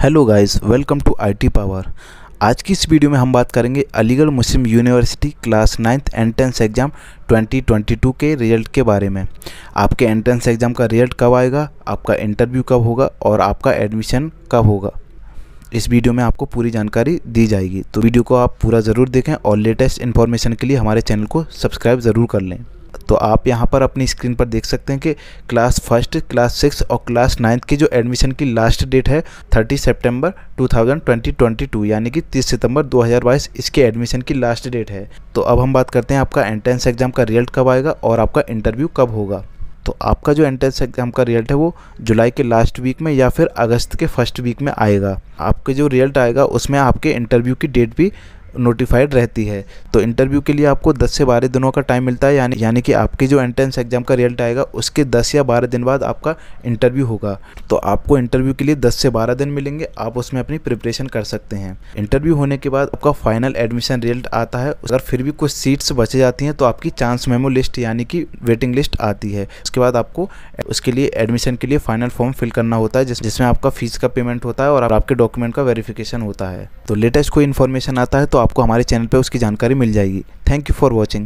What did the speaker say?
hello guys welcome to IT power आज की इस वीडियो में हम बात करेंगे Aligarh Muslim University class ninth entrance exam 2022 के रिजल्ट के बारे में आपके एंट्रेंस एग्ज़ाम का रिजल्ट कब आएगा आपका इंटरव्यू कब होगा और आपका एडमिशन कब होगा इस वीडियो में आपको पूरी जानकारी दी जाएगी तो वीडियो को आप पूरा ज़रूर देखें और लेटेस्ट इन्फॉर्मेशन के लिए हमारे चैनल को सब्सक्राइब ज़रूर कर लें तो आप यहाँ पर अपनी स्क्रीन पर देख सकते हैं कि क्लास फर्स्ट क्लास सिक्स और क्लास नाइन्थ की जो एडमिशन की लास्ट डेट है thirty September two thousand twenty twenty two यानी कि तीस सितंबर दो हज़ार बाईस एडमिशन की लास्ट डेट है तो अब हम बात करते हैं आपका एंट्रेंस एग्जाम का रिजल्ट कब आएगा और आपका इंटरव्यू कब होगा तो आपका जो एंट्रेंस एग्जाम का रिजल्ट है वो जुलाई के लास्ट वीक में या फिर अगस्त के फर्स्ट वीक में आएगा आपके जो रिजल्ट आएगा उसमें आपके इंटरव्यू की डेट भी नोटिफाइड रहती है तो इंटरव्यू के लिए आपको 10 से 12 दिनों का टाइम मिलता है यानी यानी कि आपकी जो एंट्रेंस एग्जाम का रिजल्ट आएगा उसके 10 या 12 दिन बाद आपका इंटरव्यू होगा तो आपको इंटरव्यू के लिए 10 से 12 दिन मिलेंगे आप उसमें अपनी प्रिपरेशन कर सकते हैं इंटरव्यू होने के बाद आपका फाइनल एडमिशन रिजल्ट आता है अगर फिर भी कुछ सीट्स बचे जाती हैं तो आपकी चांस मेमो लिस्ट यानी कि वेटिंग लिस्ट आती है उसके बाद आपको उसके लिए एडमिशन के लिए फाइनल फॉर्म फिल करना होता है जिसमें आपका फीस का पेमेंट होता है और आपके डॉक्यूमेंट का वेरिफिकेशन होता है तो लेटेस्ट कोई इन्फॉर्मेशन आता है तो आपको हमारे चैनल पर उसकी जानकारी मिल जाएगी थैंक यू फॉर वॉचिंग